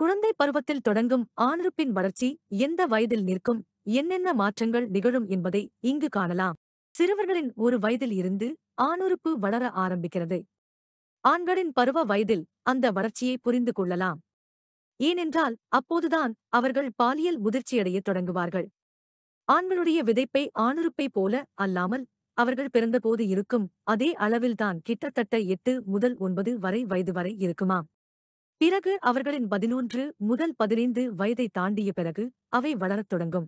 குழந்தை பருவத்தில் தொடங்கும் ஆணுறுப்பின் வளர்ச்சி எந்த வயதில் நிற்கும் என்னென்ன மாற்றங்கள் நிகழும் என்பதை இங்கு காணலாம் சிறுவர்களின் ஒரு வயதில் இருந்து ஆணுறுப்பு வளர ஆரம்பிக்கிறது ஆண்களின் பருவ வயதில் அந்த வளர்ச்சியை புரிந்து கொள்ளலாம் ஏனென்றால் அப்போதுதான் அவர்கள் பாலியல் முதிர்ச்சியடையத் தொடங்குவார்கள் ஆண்களுடைய விதைப்பை ஆணுறுப்பை போல அல்லாமல் அவர்கள் பிறந்தபோது இருக்கும் அதே அளவில்தான் கிட்டத்தட்ட எட்டு முதல் ஒன்பது வரை வயது வரை இருக்குமாம் பிறகு அவர்களின் பதினொன்று முதல் பதினைந்து வயதை தாண்டிய பிறகு அவை வளரத் தொடங்கும்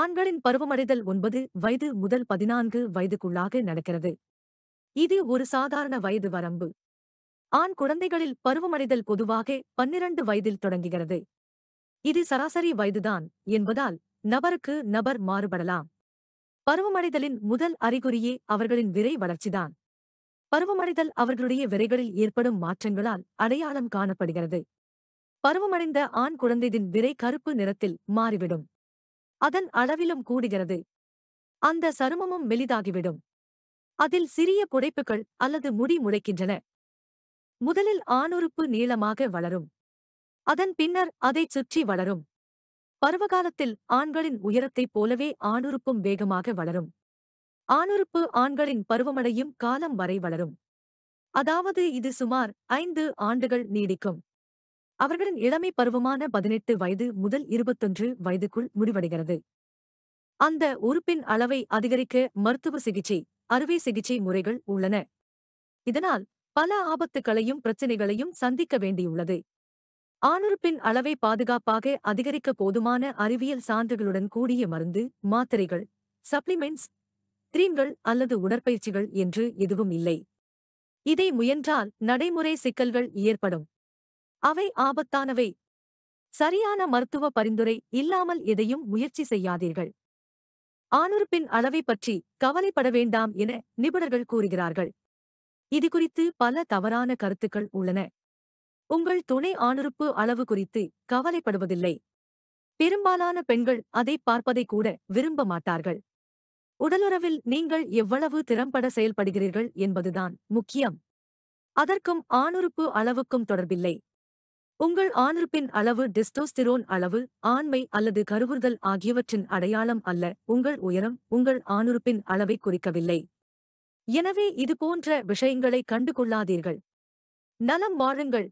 ஆண்களின் பருவமடைதல் ஒன்பது வயது முதல் பதினான்கு வயதுக்குள்ளாக நடக்கிறது இது ஒரு சாதாரண வயது வரம்பு ஆண் குழந்தைகளில் பருவமடைதல் பொதுவாக பன்னிரண்டு வயதில் தொடங்குகிறது இது சராசரி வயதுதான் என்பதால் நபருக்கு நபர் மாறுபடலாம் பருவமடைதலின் முதல் அறிகுறியே அவர்களின் விரை வளர்ச்சிதான் பருவமடைதல் அவர்களுடைய விரைகளில் ஏற்படும் மாற்றங்களால் அடையாளம் காணப்படுகிறது பருவமடைந்த ஆண் குழந்தையின் விரை கருப்பு நிறத்தில் மாறிவிடும் அதன் அளவிலும் கூடுகிறது அந்த சருமமும் மெலிதாகிவிடும் அதில் சிறிய புடைப்புகள் அல்லது முடி முளைக்கின்றன முதலில் ஆணுறுப்பு நீளமாக வளரும் அதன் பின்னர் அதைச் சுற்றி வளரும் பருவகாலத்தில் ஆண்களின் உயரத்தைப் போலவே ஆணுறுப்பும் வேகமாக வளரும் ஆணுறுப்பு ஆண்களின் பருவமடையும் காலம் வரை வளரும் அதாவது இது சுமார் ஐந்து ஆண்டுகள் நீடிக்கும் அவர்களின் இளமை பருவமான பதினெட்டு வயது முதல் இருபத்தொன்று வயதுக்குள் முடிவடைகிறது அந்த உறுப்பின் அளவை அதிகரிக்க மருத்துவ சிகிச்சை அறுவை சிகிச்சை முறைகள் உள்ளன இதனால் பல ஆபத்துகளையும் பிரச்சினைகளையும் சந்திக்க வேண்டியுள்ளது ஆணுறுப்பின் அளவை பாதுகாப்பாக அதிகரிக்க போதுமான அறிவியல் சான்றுகளுடன் கூடிய மருந்து மாத்திரைகள் சப்ளிமெண்ட்ஸ் த்ரீம்கள் அல்லது உடற்பயிற்சிகள் என்று எதுவும் இல்லை இதை முயன்றால் நடைமுறை சிக்கல்கள் ஏற்படும் அவை ஆபத்தானவை சரியான மருத்துவ பரிந்துரை இல்லாமல் எதையும் முயற்சி செய்யாதீர்கள் ஆணுறுப்பின் அளவை பற்றி கவலைப்பட வேண்டாம் என நிபுணர்கள் கூறுகிறார்கள் இது குறித்து பல தவறான கருத்துக்கள் உள்ளன உங்கள் துணை ஆணுறுப்பு அளவு குறித்து கவலைப்படுவதில்லை பெரும்பாலான பெண்கள் அதை பார்ப்பதை கூட விரும்ப மாட்டார்கள் உடலுறவில் நீங்கள் எவ்வளவு திறம்பட செயல்படுகிறீர்கள் என்பதுதான் முக்கியம் அதற்கும் ஆணுறுப்பு அளவுக்கும் தொடர்பில்லை உங்கள் ஆணுறுப்பின் அளவு டிஸ்டோஸ்டிரோன் அளவு ஆண்மை அல்லது கருவுறுதல் ஆகியவற்றின் அடையாளம் அல்ல உங்கள் உயரம் உங்கள் ஆணுறுப்பின் அளவை குறிக்கவில்லை எனவே இதுபோன்ற விஷயங்களை கண்டுகொள்ளாதீர்கள் நலம் வாழுங்கள்